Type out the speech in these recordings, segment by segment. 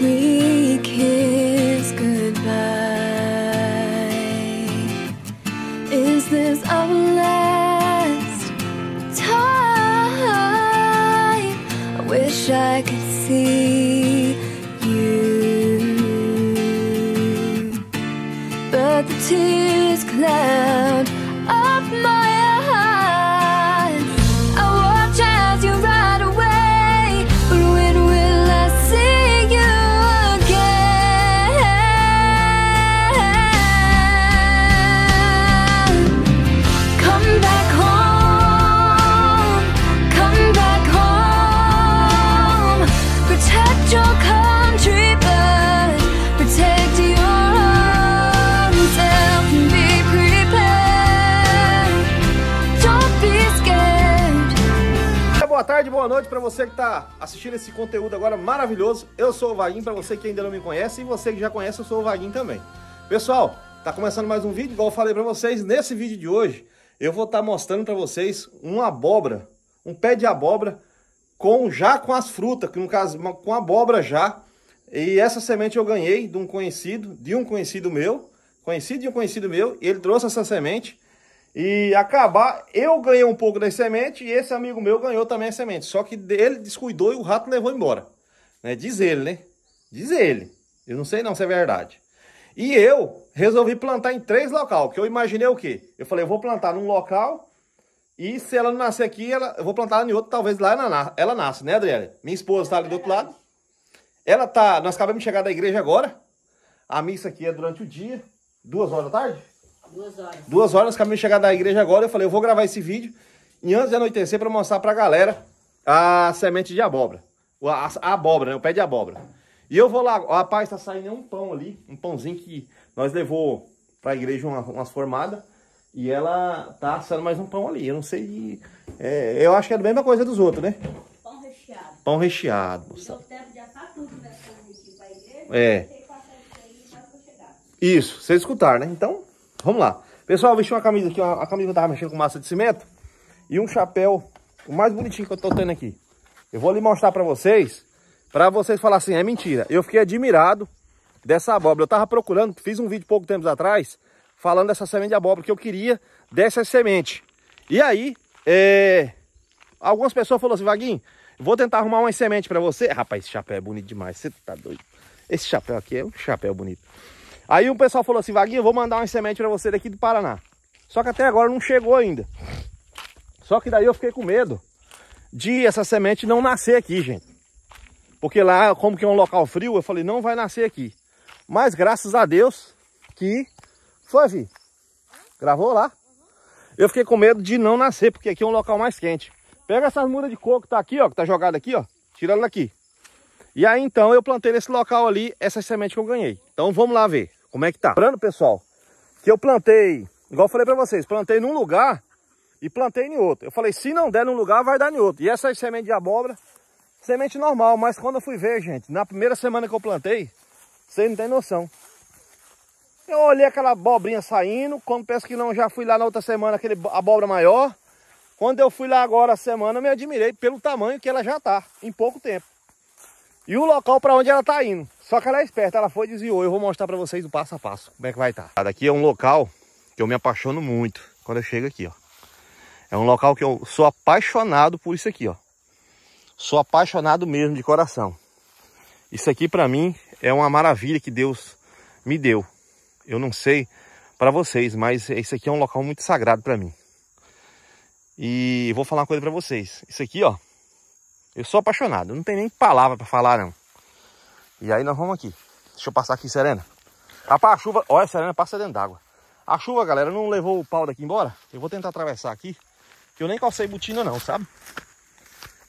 we kiss goodbye. Is this our last time? I wish I could see you, but the tears cloud. tarde, boa noite para você que está assistindo esse conteúdo agora maravilhoso. Eu sou o Vaguinho, para você que ainda não me conhece, e você que já conhece, eu sou o Vaguinho também. Pessoal, tá começando mais um vídeo, igual eu falei para vocês, nesse vídeo de hoje eu vou estar tá mostrando para vocês uma abóbora, um pé de abóbora com já com as frutas, que no caso com abóbora já. E essa semente eu ganhei de um conhecido, de um conhecido meu, conhecido de um conhecido meu, e ele trouxe essa semente e acabar. Eu ganhei um pouco da semente e esse amigo meu ganhou também a semente. Só que ele descuidou e o rato levou embora. Né? Diz ele, né? Diz ele. Eu não sei não se é verdade. E eu resolvi plantar em três locais, que eu imaginei o quê? Eu falei, eu vou plantar num local e se ela não nascer aqui, ela, eu vou plantar em outro, talvez lá ela, ela nasce, né, Adriana? Minha esposa tá ali do outro lado. Ela tá, nós acabamos de chegar da igreja agora. A missa aqui é durante o dia, duas horas da tarde. Duas horas. Duas horas, caminho de chegar da igreja agora. Eu falei, eu vou gravar esse vídeo. E antes de anoitecer, para mostrar para a galera a semente de abóbora. A, a, abóbora, né? O pé de abóbora. E eu vou lá. Rapaz, tá saindo um pão ali. Um pãozinho que nós levou para a igreja uma, umas formadas. E ela tá assando mais um pão ali. Eu não sei. É, eu acho que é a mesma coisa dos outros, né? Pão recheado. Pão recheado, moça. Né, é. Isso, vocês escutaram, né? Então, Vamos lá. Pessoal, vesti uma camisa aqui, uma, a camisa que eu tava mexendo com massa de cimento. E um chapéu, o mais bonitinho que eu tô tendo aqui. Eu vou lhe mostrar pra vocês, pra vocês falar assim, é mentira. Eu fiquei admirado dessa abóbora. Eu tava procurando, fiz um vídeo pouco tempo atrás, falando dessa semente de abóbora, que eu queria dessa semente. E aí, é... algumas pessoas falaram assim, Vaguinho, vou tentar arrumar uma semente pra você. Rapaz, esse chapéu é bonito demais, você tá doido. Esse chapéu aqui é um chapéu bonito. Aí um pessoal falou assim, Vaguinho, vou mandar uma semente para você daqui do Paraná. Só que até agora não chegou ainda. Só que daí eu fiquei com medo de essa semente não nascer aqui, gente. Porque lá, como que é um local frio, eu falei, não vai nascer aqui. Mas graças a Deus que... Foi, Vi? Gravou lá? Eu fiquei com medo de não nascer, porque aqui é um local mais quente. Pega essas mudas de coco que tá aqui, ó, que tá jogada aqui, ó. Tira ela daqui. E aí, então, eu plantei nesse local ali essa semente que eu ganhei. Então, vamos lá ver. Como é que tá? Lembrando, pessoal, que eu plantei, igual eu falei para vocês, plantei num lugar e plantei em outro. Eu falei, se não der num lugar, vai dar em outro. E essa é semente de abóbora, semente normal, mas quando eu fui ver, gente, na primeira semana que eu plantei, vocês não tem noção. Eu olhei aquela abobrinha saindo, quando penso que não, já fui lá na outra semana, aquele abóbora maior. Quando eu fui lá agora a semana, me admirei pelo tamanho que ela já tá, em pouco tempo e o local para onde ela está indo. Só que ela é esperta, ela foi e desviou. Eu vou mostrar para vocês o passo a passo, como é que vai estar. Tá. Ah, daqui é um local que eu me apaixono muito quando eu chego aqui, ó. É um local que eu sou apaixonado por isso aqui, ó. Sou apaixonado mesmo de coração. Isso aqui para mim é uma maravilha que Deus me deu. Eu não sei para vocês, mas isso aqui é um local muito sagrado para mim. E vou falar uma coisa para vocês. Isso aqui, ó, eu sou apaixonado, não tem nem palavra para falar não. E aí nós vamos aqui. Deixa eu passar aqui, Serena. Rapaz, a chuva... Olha, a Serena passa dentro d'água. A chuva, galera, não levou o pau daqui embora. Eu vou tentar atravessar aqui. Que eu nem calcei botina não, sabe?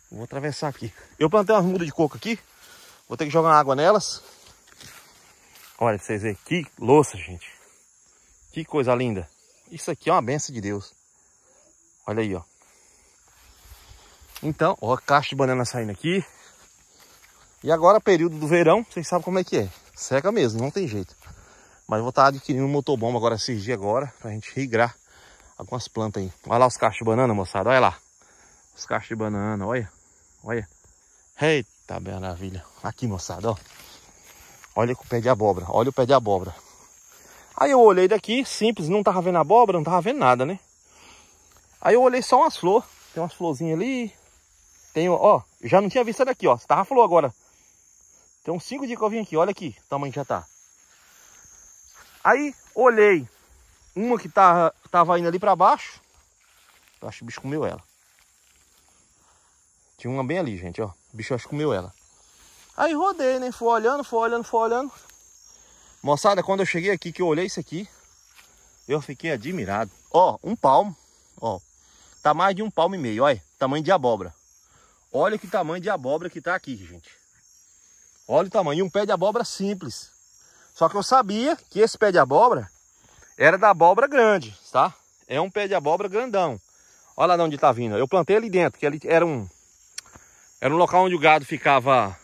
Vou atravessar aqui. Eu plantei umas mudas de coco aqui. Vou ter que jogar água nelas. Olha pra vocês verem. Que louça, gente. Que coisa linda. Isso aqui é uma benção de Deus. Olha aí, ó. Então, ó, caixa de banana saindo aqui. E agora, período do verão, vocês sabem como é que é. Seca mesmo, não tem jeito. Mas vou estar tá adquirindo um motobomba agora, esses dias agora, pra gente regrar algumas plantas aí. Olha lá os cachos de banana, moçada, olha lá. Os cachos de banana, olha, olha. Eita, maravilha. Aqui, moçada, ó. Olha o pé de abóbora, olha o pé de abóbora. Aí eu olhei daqui, simples, não tava vendo abóbora, não tava vendo nada, né? Aí eu olhei só umas flores, tem umas florzinhas ali, tenho, ó, já não tinha visto essa daqui, ó. Tava falou agora. Tem uns 5 dias que eu vim aqui, olha aqui, o tamanho já tá. Aí, olhei uma que tava, tá, tava indo ali pra baixo. Eu acho que o bicho comeu ela. Tinha uma bem ali, gente, ó. O bicho acho que comeu ela. Aí rodei, né? Fui olhando, fui olhando, fui olhando. Moçada, quando eu cheguei aqui, que eu olhei isso aqui, eu fiquei admirado. Ó, um palmo, ó. Tá mais de um palmo e meio, olha. Tamanho de abóbora. Olha que tamanho de abóbora que está aqui, gente. Olha o tamanho, um pé de abóbora simples. Só que eu sabia que esse pé de abóbora era da abóbora grande, tá? É um pé de abóbora grandão. Olha lá de onde está vindo. Eu plantei ali dentro, que ali era um... Era um local onde o gado ficava...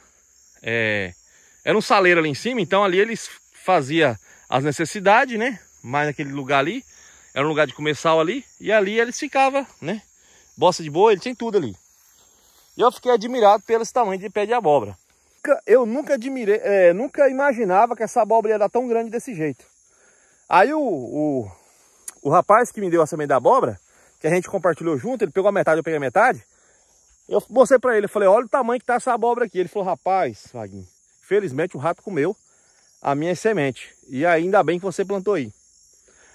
É, era um saleiro ali em cima, então ali eles faziam as necessidades, né? Mais naquele lugar ali. Era um lugar de comercial ali. E ali eles ficavam, né? Bosta de boa, ele tinha tudo ali. E eu fiquei admirado pelo tamanho de pé de abóbora. Eu nunca admirei, é, nunca imaginava que essa abóbora ia dar tão grande desse jeito. Aí o, o, o rapaz que me deu a semente da abóbora, que a gente compartilhou junto, ele pegou a metade, eu peguei a metade. Eu mostrei para ele, falei, olha o tamanho que tá essa abóbora aqui. Ele falou, rapaz, Vaguinho, felizmente o rato comeu a minha semente. E ainda bem que você plantou aí.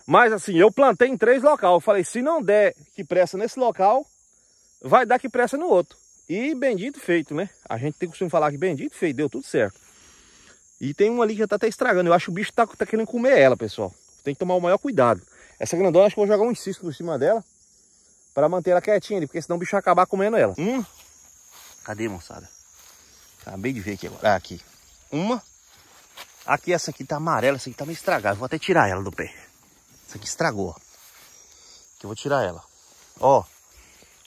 Mas assim, eu plantei em três locais. Eu falei, se não der que pressa nesse local, vai dar que pressa no outro. E bendito feito, né? A gente tem costume falar que bendito feito, deu tudo certo. E tem uma ali que já tá até estragando. Eu acho que o bicho tá, tá querendo comer ela, pessoal. Tem que tomar o maior cuidado. Essa grandona, acho que eu vou jogar um cisco por cima dela. Pra manter ela quietinha ali, porque senão o bicho vai acabar comendo ela. Uma. Cadê, moçada? Acabei de ver aqui agora. Ah, aqui. Uma. Aqui, essa aqui tá amarela, essa aqui tá meio estragada. Vou até tirar ela do pé. Essa aqui estragou, ó. Aqui eu vou tirar ela. Ó.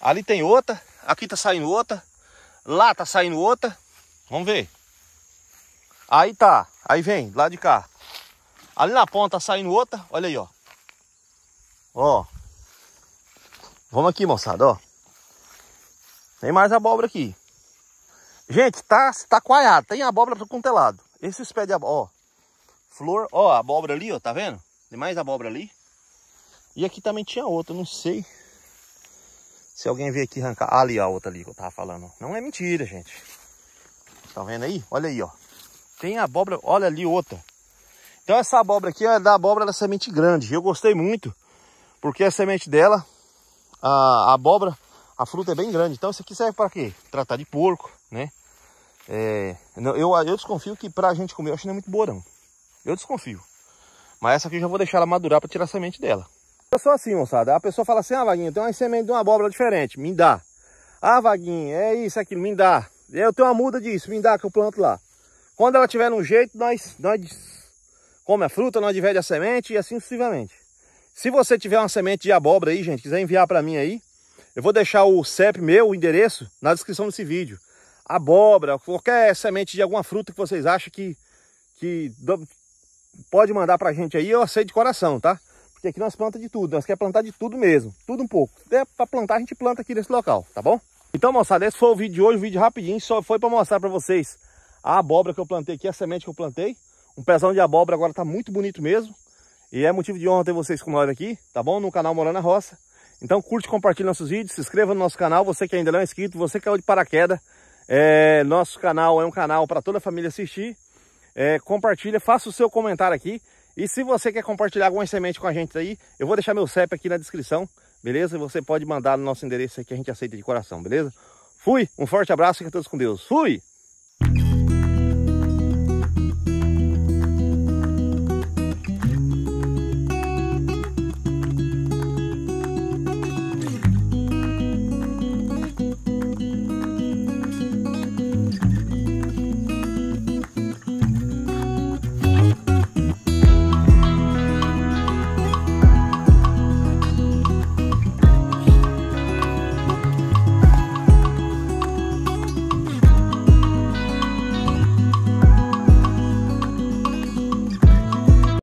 Ali tem outra. Aqui tá saindo outra. Lá tá saindo outra. Vamos ver. Aí tá. Aí vem, lá de cá. Ali na ponta tá saindo outra. Olha aí, ó. Ó. Vamos aqui, moçada, ó. Tem mais abóbora aqui. Gente, tá, tá coalhado. Tem abóbora pra contelado. É Esses pés de abóbora, ó. Flor, ó, abóbora ali, ó. Tá vendo? Tem mais abóbora ali. E aqui também tinha outra, não sei. Se alguém vir aqui arrancar... Ah, ali a outra ali que eu tava falando. Não é mentira, gente. Tá vendo aí? Olha aí, ó. Tem abóbora... Olha ali outra. Então essa abóbora aqui é da abóbora da semente grande. Eu gostei muito. Porque a semente dela... A, a abóbora... A fruta é bem grande. Então isso aqui serve para quê? Tratar de porco, né? É, eu, eu desconfio que pra gente comer, eu acho que não é muito boa não. Eu desconfio. Mas essa aqui eu já vou deixar ela madurar para tirar a semente dela. Eu sou assim, moçada. A pessoa fala assim, ah, Vaguinho, tem uma semente de uma abóbora diferente, me dá. Ah, Vaguinho, é isso, é aquilo, me dá. Eu tenho uma muda disso, me dá que eu planto lá. Quando ela tiver num jeito, nós, nós come a fruta, nós divide a semente e assim sucessivamente. Se você tiver uma semente de abóbora aí, gente, quiser enviar para mim aí, eu vou deixar o CEP meu, o endereço, na descrição desse vídeo. Abóbora, qualquer semente de alguma fruta que vocês acham que, que pode mandar para a gente aí, eu aceito de coração, tá? Porque aqui nós plantamos de tudo, né? nós queremos plantar de tudo mesmo, tudo um pouco. Até para plantar a gente planta aqui nesse local, tá bom? Então, moçada, esse foi o vídeo de hoje, o vídeo rapidinho, só foi para mostrar para vocês a abóbora que eu plantei aqui, a semente que eu plantei. Um pezão de abóbora agora tá muito bonito mesmo. E é motivo de honra ter vocês com nós aqui, tá bom? No canal Morando na Roça. Então curte, compartilhe nossos vídeos, se inscreva no nosso canal, você que ainda não é inscrito, você que é de paraquedas. É, nosso canal é um canal para toda a família assistir. É, compartilha, faça o seu comentário aqui. E se você quer compartilhar alguma semente com a gente aí, eu vou deixar meu CEP aqui na descrição, beleza? Você pode mandar no nosso endereço aqui que a gente aceita de coração, beleza? Fui, um forte abraço e que todos com Deus. Fui!